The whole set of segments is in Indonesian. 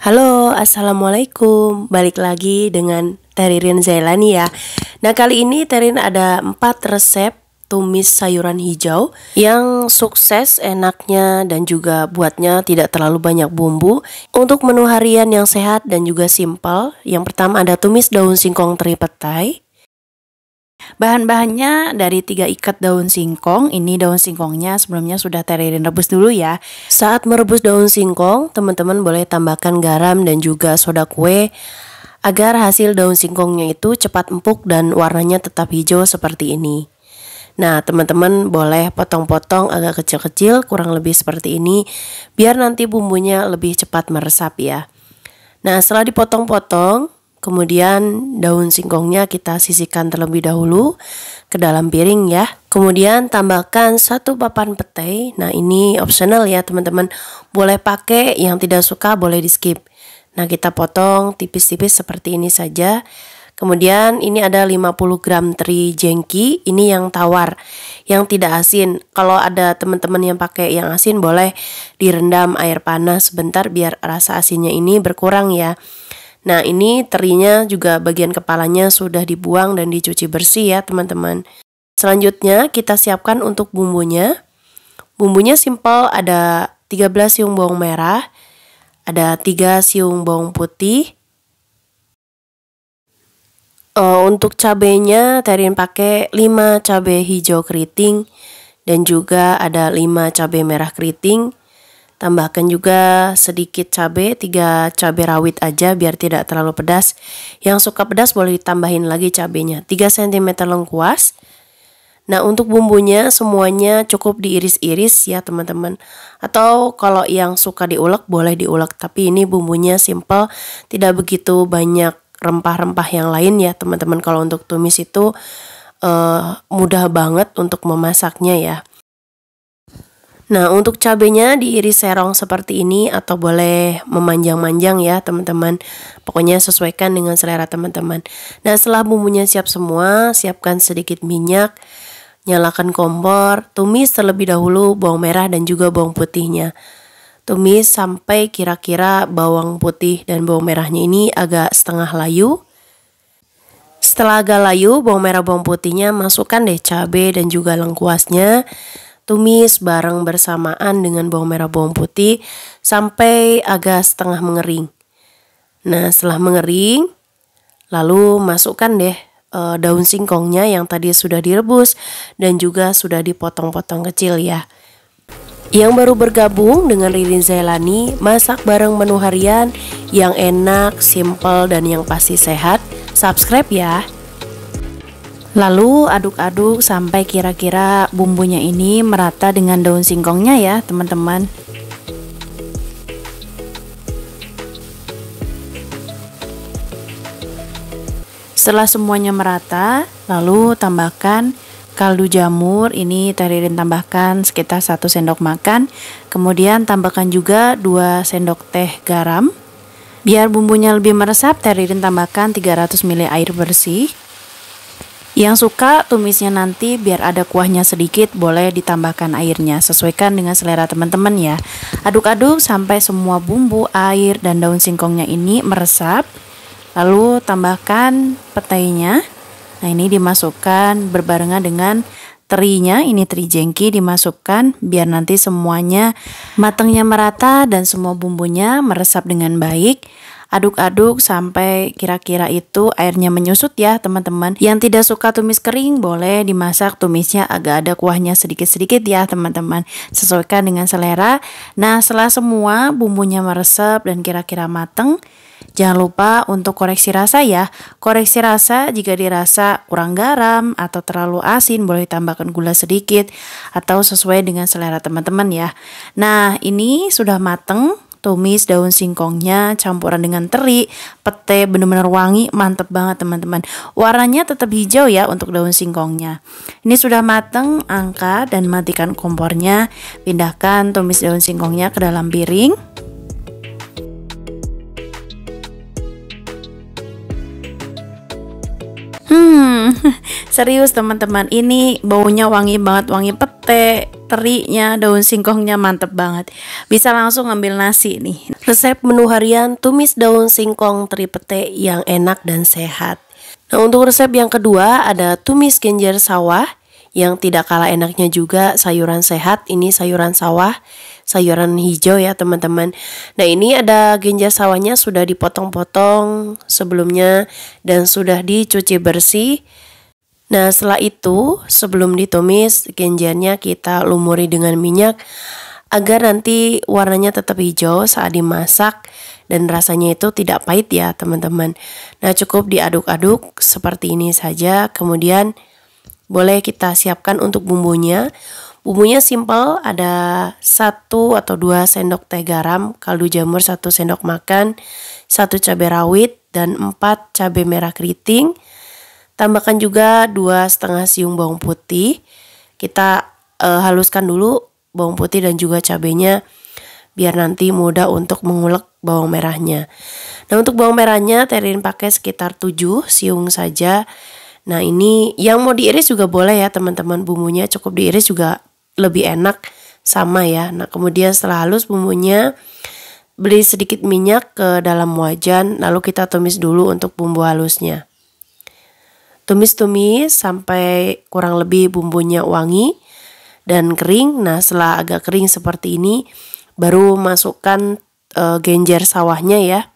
Halo, Assalamualaikum Balik lagi dengan Teririn Zailani ya Nah kali ini Terin ada empat resep tumis sayuran hijau Yang sukses, enaknya, dan juga buatnya tidak terlalu banyak bumbu Untuk menu harian yang sehat dan juga simple Yang pertama ada tumis daun singkong teri petai Bahan-bahannya dari tiga ikat daun singkong. Ini daun singkongnya sebelumnya sudah teririn rebus dulu ya. Saat merebus daun singkong, teman-teman boleh tambahkan garam dan juga soda kue agar hasil daun singkongnya itu cepat empuk dan warnanya tetap hijau seperti ini. Nah, teman-teman boleh potong-potong agak kecil-kecil, kurang lebih seperti ini, biar nanti bumbunya lebih cepat meresap ya. Nah, setelah dipotong-potong, Kemudian daun singkongnya kita sisihkan terlebih dahulu ke dalam piring ya. Kemudian tambahkan satu papan petai. Nah ini opsional ya teman-teman. Boleh pakai yang tidak suka boleh di skip. Nah kita potong tipis-tipis seperti ini saja. Kemudian ini ada 50 gram teri jengki, ini yang tawar, yang tidak asin. Kalau ada teman-teman yang pakai yang asin boleh direndam air panas sebentar biar rasa asinnya ini berkurang ya. Nah, ini terinya juga bagian kepalanya sudah dibuang dan dicuci bersih ya, teman-teman. Selanjutnya, kita siapkan untuk bumbunya. Bumbunya simple, ada 13 siung bawang merah, ada 3 siung bawang putih. Uh, untuk cabenya, Terin pakai 5 cabai hijau keriting dan juga ada 5 cabai merah keriting Tambahkan juga sedikit cabai, 3 cabai rawit aja biar tidak terlalu pedas. Yang suka pedas boleh ditambahin lagi cabenya. 3 cm lengkuas. Nah, untuk bumbunya semuanya cukup diiris-iris ya, teman-teman. Atau kalau yang suka diulek boleh diulek, tapi ini bumbunya simple, tidak begitu banyak rempah-rempah yang lain ya, teman-teman. Kalau untuk tumis itu uh, mudah banget untuk memasaknya ya. Nah, untuk cabenya diiris serong seperti ini atau boleh memanjang-manjang ya, teman-teman. Pokoknya sesuaikan dengan selera teman-teman. Nah, setelah bumbunya siap semua, siapkan sedikit minyak, nyalakan kompor, tumis terlebih dahulu bawang merah dan juga bawang putihnya. Tumis sampai kira-kira bawang putih dan bawang merahnya ini agak setengah layu. Setelah agak layu, bawang merah bawang putihnya masukkan deh cabai dan juga lengkuasnya tumis bareng bersamaan dengan bawang merah bawang putih sampai agak setengah mengering. Nah, setelah mengering, lalu masukkan deh e, daun singkongnya yang tadi sudah direbus dan juga sudah dipotong-potong kecil ya. Yang baru bergabung dengan Ririn Zailani, masak bareng menu harian yang enak, simple, dan yang pasti sehat. Subscribe ya! Lalu aduk-aduk sampai kira-kira bumbunya ini merata dengan daun singkongnya ya teman-teman Setelah semuanya merata, lalu tambahkan kaldu jamur ini teririn tambahkan sekitar 1 sendok makan Kemudian tambahkan juga 2 sendok teh garam Biar bumbunya lebih meresap, teririn tambahkan 300 ml air bersih yang suka tumisnya nanti biar ada kuahnya sedikit boleh ditambahkan airnya sesuaikan dengan selera teman-teman ya. Aduk-aduk sampai semua bumbu, air dan daun singkongnya ini meresap. Lalu tambahkan petainya. Nah, ini dimasukkan berbarengan dengan terinya ini teri jengki dimasukkan biar nanti semuanya matangnya merata dan semua bumbunya meresap dengan baik aduk-aduk sampai kira-kira itu airnya menyusut ya teman-teman yang tidak suka tumis kering boleh dimasak tumisnya agak ada kuahnya sedikit-sedikit ya teman-teman sesuaikan dengan selera nah setelah semua bumbunya meresap dan kira-kira mateng Jangan lupa untuk koreksi rasa ya. Koreksi rasa jika dirasa kurang garam atau terlalu asin boleh tambahkan gula sedikit atau sesuai dengan selera teman-teman ya. Nah, ini sudah mateng tumis daun singkongnya campuran dengan teri, pete benar-benar wangi, mantep banget teman-teman. Warnanya tetap hijau ya untuk daun singkongnya. Ini sudah mateng, angkat dan matikan kompornya. Pindahkan tumis daun singkongnya ke dalam piring. Hmm, serius teman-teman, ini baunya wangi banget, wangi pete, terinya, daun singkongnya mantep banget. Bisa langsung ngambil nasi nih. Resep menu harian tumis daun singkong teri pete yang enak dan sehat. Nah, untuk resep yang kedua ada tumis genjer sawah yang tidak kalah enaknya juga sayuran sehat, ini sayuran sawah sayuran hijau ya teman-teman. Nah ini ada genjah sawahnya sudah dipotong-potong sebelumnya dan sudah dicuci bersih. Nah setelah itu sebelum ditumis ginjalnya kita lumuri dengan minyak agar nanti warnanya tetap hijau saat dimasak dan rasanya itu tidak pahit ya teman-teman. Nah cukup diaduk-aduk seperti ini saja kemudian boleh kita siapkan untuk bumbunya Bumbunya simple, ada satu atau dua sendok teh garam, kaldu jamur satu sendok makan, satu cabai rawit, dan empat cabai merah keriting. Tambahkan juga dua setengah siung bawang putih. Kita e, haluskan dulu bawang putih dan juga cabenya biar nanti mudah untuk mengulek bawang merahnya. Nah untuk bawang merahnya Terin pakai sekitar 7 siung saja. Nah ini yang mau diiris juga boleh ya teman-teman bumbunya cukup diiris juga lebih enak sama ya. Nah, kemudian setelah halus bumbunya beli sedikit minyak ke dalam wajan lalu kita tumis dulu untuk bumbu halusnya. Tumis-tumis sampai kurang lebih bumbunya wangi dan kering. Nah, setelah agak kering seperti ini baru masukkan e, genjer sawahnya ya.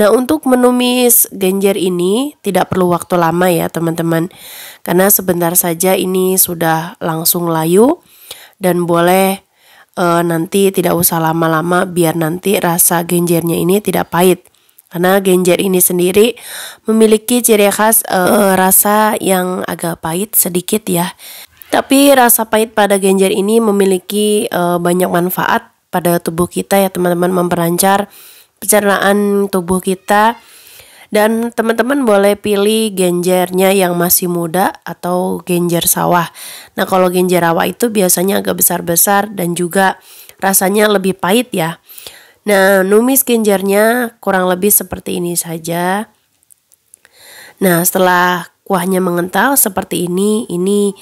Nah, untuk menumis genjer ini tidak perlu waktu lama ya, teman-teman. Karena sebentar saja ini sudah langsung layu dan boleh e, nanti tidak usah lama-lama biar nanti rasa genjernya ini tidak pahit. Karena genjer ini sendiri memiliki ciri khas e, rasa yang agak pahit sedikit ya. Tapi rasa pahit pada genjer ini memiliki e, banyak manfaat pada tubuh kita ya, teman-teman, memperlancar pencernaan tubuh kita. Dan teman-teman boleh pilih genjernya yang masih muda atau genjer sawah. Nah, kalau genjer rawa itu biasanya agak besar-besar dan juga rasanya lebih pahit ya. Nah, numis genjernya kurang lebih seperti ini saja. Nah, setelah kuahnya mengental seperti ini, ini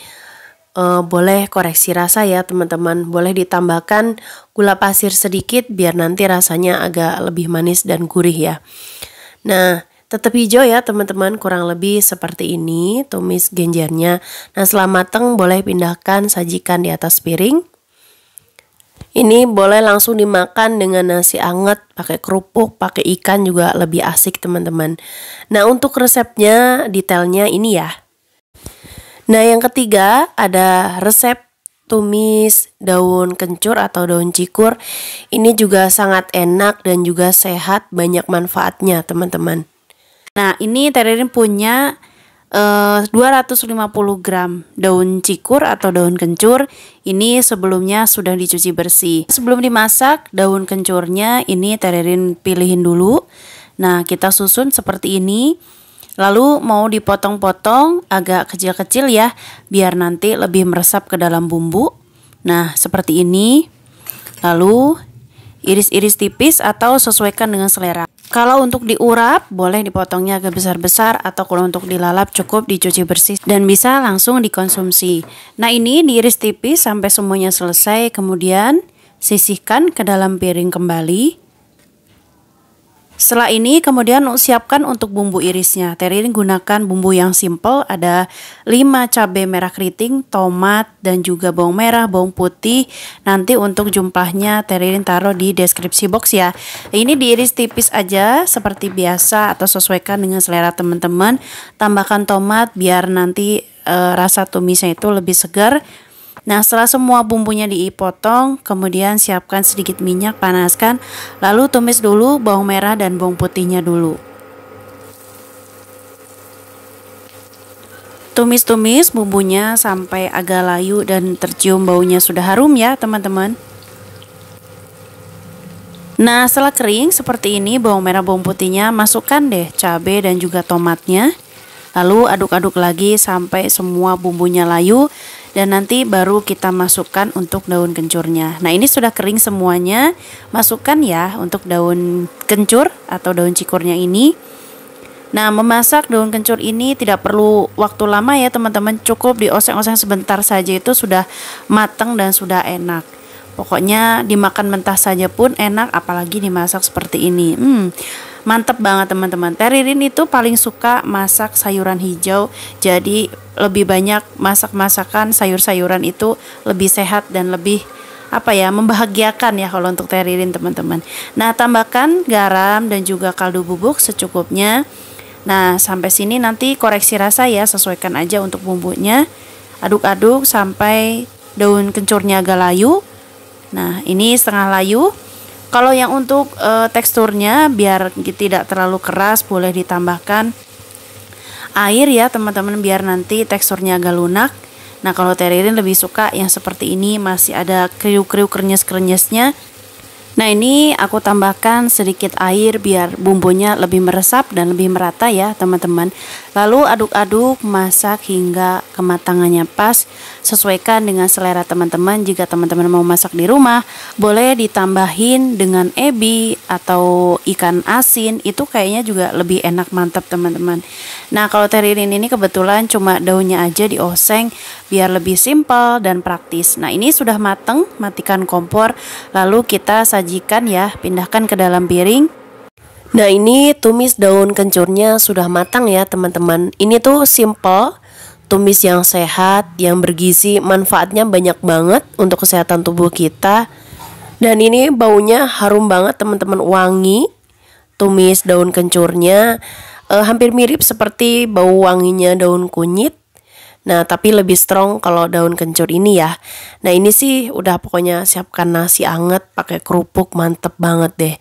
uh, boleh koreksi rasa ya teman-teman. Boleh ditambahkan gula pasir sedikit biar nanti rasanya agak lebih manis dan gurih ya. Nah, tetap hijau ya teman-teman kurang lebih seperti ini tumis genjernya. Nah, setelah mateng boleh pindahkan sajikan di atas piring. Ini boleh langsung dimakan dengan nasi anget, pakai kerupuk, pakai ikan juga lebih asik teman-teman. Nah untuk resepnya detailnya ini ya. Nah, yang ketiga ada resep tumis daun kencur atau daun cikur. Ini juga sangat enak dan juga sehat, banyak manfaatnya, teman-teman. Nah, ini Teririn punya eh, uh, 250 gram daun cikur atau daun kencur. Ini sebelumnya sudah dicuci bersih. Sebelum dimasak, daun kencurnya ini Teririn pilihin dulu. Nah, kita susun seperti ini Lalu mau dipotong-potong agak kecil-kecil ya, biar nanti lebih meresap ke dalam bumbu. Nah, seperti ini. Lalu iris-iris tipis atau sesuaikan dengan selera. Kalau untuk diurap, boleh dipotongnya agak besar-besar atau kalau untuk dilalap cukup dicuci bersih dan bisa langsung dikonsumsi. Nah, ini diiris tipis sampai semuanya selesai, kemudian sisihkan ke dalam piring kembali. Setelah ini kemudian siapkan untuk bumbu irisnya. Teri ini gunakan bumbu yang simple ada 5 cabai merah keriting, tomat dan juga bawang merah, bawang putih. Nanti untuk jumlahnya Teri ini taruh di deskripsi box ya. Ini diiris tipis aja seperti biasa atau sesuaikan dengan selera teman-teman. Tambahkan tomat biar nanti e, rasa tumisnya itu lebih segar. Nah setelah semua bumbunya dipotong kemudian siapkan sedikit minyak panaskan lalu tumis dulu bawang merah dan bawang putihnya dulu. Tumis-tumis bumbunya sampai agak layu dan tercium baunya sudah harum ya teman-teman. Nah setelah kering seperti ini bawang merah bawang putihnya masukkan deh cabai dan juga tomatnya. Lalu aduk-aduk lagi sampai semua bumbunya layu dan nanti baru kita masukkan untuk daun kencurnya. Nah, ini sudah kering semuanya. Masukkan ya untuk daun kencur atau daun cikurnya ini. Nah, memasak daun kencur ini tidak perlu waktu lama ya, teman-teman. Cukup dioseng-oseng sebentar saja itu sudah matang dan sudah enak. Pokoknya dimakan mentah saja pun enak apalagi dimasak seperti ini. Hmm mantep banget teman-teman Teririn itu paling suka masak sayuran hijau jadi lebih banyak masak-masakan sayur-sayuran itu lebih sehat dan lebih apa ya membahagiakan ya kalau untuk teririn teman-teman. Nah tambahkan garam dan juga kaldu bubuk secukupnya. Nah sampai sini nanti koreksi rasa ya sesuaikan aja untuk bumbunya. Aduk-aduk sampai daun kencurnya agak layu. Nah ini setengah layu. Kalau yang untuk e, teksturnya biar tidak terlalu keras boleh ditambahkan air ya teman-teman biar nanti teksturnya agak lunak. Nah kalau teririn lebih suka yang seperti ini masih ada kriuk-kriuk krenyes-krenyesnya. Nah ini aku tambahkan sedikit air biar bumbunya lebih meresap dan lebih merata ya teman-teman. Lalu aduk-aduk, masak hingga kematangannya pas. Sesuaikan dengan selera teman-teman. Jika teman-teman mau masak di rumah, boleh ditambahin dengan ebi atau ikan asin. Itu kayaknya juga lebih enak mantap teman-teman. Nah, kalau teririn ini kebetulan cuma daunnya aja dioseng biar lebih simpel dan praktis. Nah, ini sudah mateng, matikan kompor. Lalu kita sajikan ya, pindahkan ke dalam piring Nah ini tumis daun kencurnya sudah matang ya teman-teman Ini tuh simple Tumis yang sehat, yang bergizi Manfaatnya banyak banget untuk kesehatan tubuh kita Dan ini baunya harum banget teman-teman Wangi Tumis daun kencurnya eh, Hampir mirip seperti bau wanginya daun kunyit Nah tapi lebih strong kalau daun kencur ini ya Nah ini sih udah pokoknya siapkan nasi anget pakai kerupuk mantep banget deh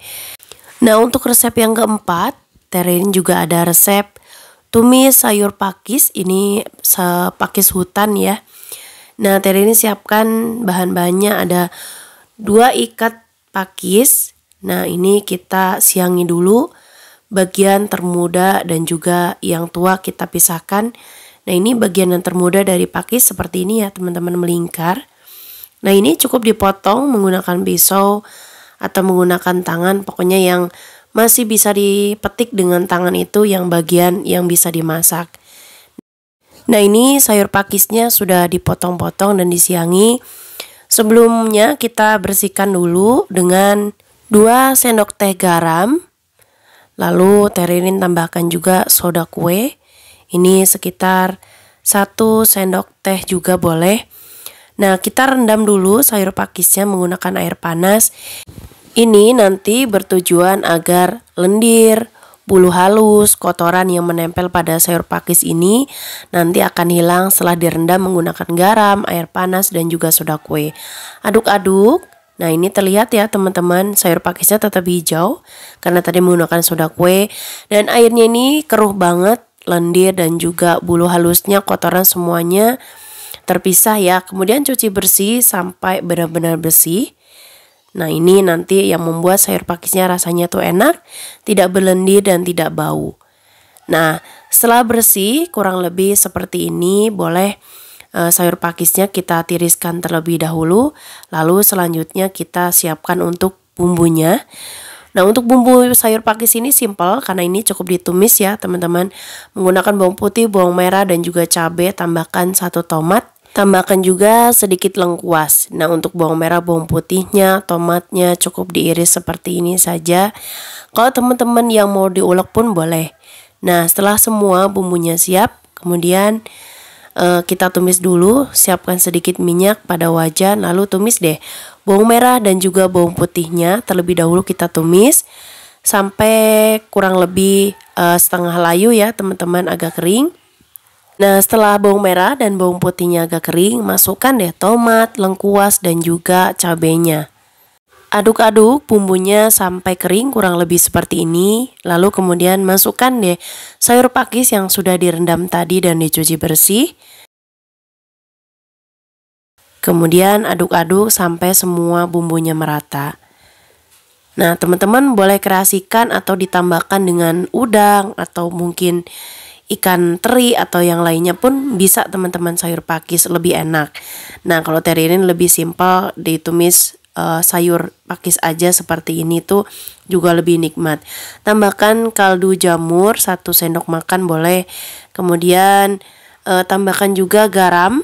Nah untuk resep yang keempat, Terin juga ada resep tumis sayur pakis, ini pakis hutan ya. Nah Terin siapkan bahan-bahannya ada dua ikat pakis, nah ini kita siangi dulu bagian termuda dan juga yang tua kita pisahkan. Nah ini bagian yang termuda dari pakis seperti ini ya teman-teman melingkar. Nah ini cukup dipotong menggunakan pisau atau menggunakan tangan pokoknya yang masih bisa dipetik dengan tangan itu yang bagian yang bisa dimasak. Nah ini sayur pakisnya sudah dipotong-potong dan disiangi. Sebelumnya kita bersihkan dulu dengan 2 sendok teh garam. Lalu Teririn tambahkan juga soda kue. Ini sekitar 1 sendok teh juga boleh. Nah, kita rendam dulu sayur pakisnya menggunakan air panas. Ini nanti bertujuan agar lendir, bulu halus, kotoran yang menempel pada sayur pakis ini nanti akan hilang setelah direndam menggunakan garam, air panas, dan juga soda kue. Aduk-aduk. Nah ini terlihat ya teman-teman sayur pakisnya tetap hijau karena tadi menggunakan soda kue dan airnya ini keruh banget lendir dan juga bulu halusnya kotoran semuanya terpisah ya. Kemudian cuci bersih sampai benar-benar bersih. Nah ini nanti yang membuat sayur pakisnya rasanya tuh enak, tidak berlendir dan tidak bau. Nah setelah bersih kurang lebih seperti ini boleh e, sayur pakisnya kita tiriskan terlebih dahulu. Lalu selanjutnya kita siapkan untuk bumbunya. Nah untuk bumbu sayur pakis ini simple karena ini cukup ditumis ya teman-teman Menggunakan bawang putih, bawang merah dan juga cabai tambahkan satu tomat Tambahkan juga sedikit lengkuas. Nah, untuk bawang merah, bawang putihnya, tomatnya cukup diiris seperti ini saja. Kalau teman-teman yang mau diulek pun boleh. Nah, setelah semua bumbunya siap, kemudian eh, kita tumis dulu, siapkan sedikit minyak pada wajan lalu tumis deh. Bawang merah dan juga bawang putihnya terlebih dahulu kita tumis sampai kurang lebih eh, setengah layu ya, teman-teman agak kering. Nah setelah bawang merah dan bawang putihnya agak kering, masukkan deh tomat, lengkuas, dan juga cabenya. Aduk-aduk bumbunya sampai kering kurang lebih seperti ini. Lalu kemudian masukkan deh sayur pakis yang sudah direndam tadi dan dicuci bersih. Kemudian aduk-aduk sampai semua bumbunya merata. Nah, teman-teman boleh kreasikan atau ditambahkan dengan udang atau mungkin ikan teri atau yang lainnya pun bisa teman-teman sayur pakis lebih enak. Nah kalau teri lebih simpel ditumis uh, sayur pakis aja seperti ini tuh juga lebih nikmat. Tambahkan kaldu jamur satu sendok makan boleh. Kemudian uh, tambahkan juga garam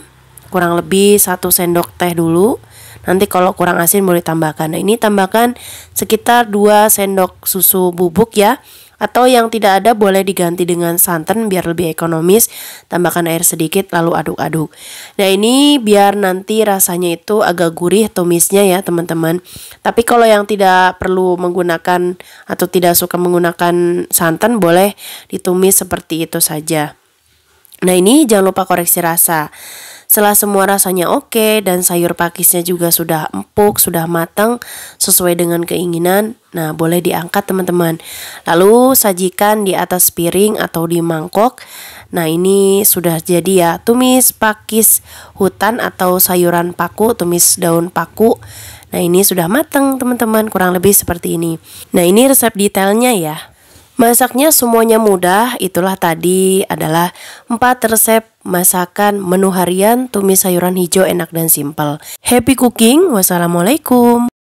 kurang lebih satu sendok teh dulu. Nanti kalau kurang asin boleh tambahkan. Nah, ini tambahkan sekitar 2 sendok susu bubuk ya. Atau yang tidak ada boleh diganti dengan santan biar lebih ekonomis. Tambahkan air sedikit lalu aduk-aduk. Nah ini biar nanti rasanya itu agak gurih tumisnya ya teman-teman. Tapi kalau yang tidak perlu menggunakan atau tidak suka menggunakan santan boleh ditumis seperti itu saja. Nah ini jangan lupa koreksi rasa. Setelah semua rasanya oke dan sayur pakisnya juga sudah empuk, sudah matang sesuai dengan keinginan, nah boleh diangkat teman-teman. Lalu sajikan di atas piring atau di mangkok. Nah ini sudah jadi ya, tumis pakis hutan atau sayuran paku, tumis daun paku. Nah ini sudah matang teman-teman, kurang lebih seperti ini. Nah ini resep detailnya ya. Masaknya semuanya mudah, itulah tadi adalah empat resep masakan menu harian tumis sayuran hijau enak dan simple. Happy cooking, wassalamualaikum.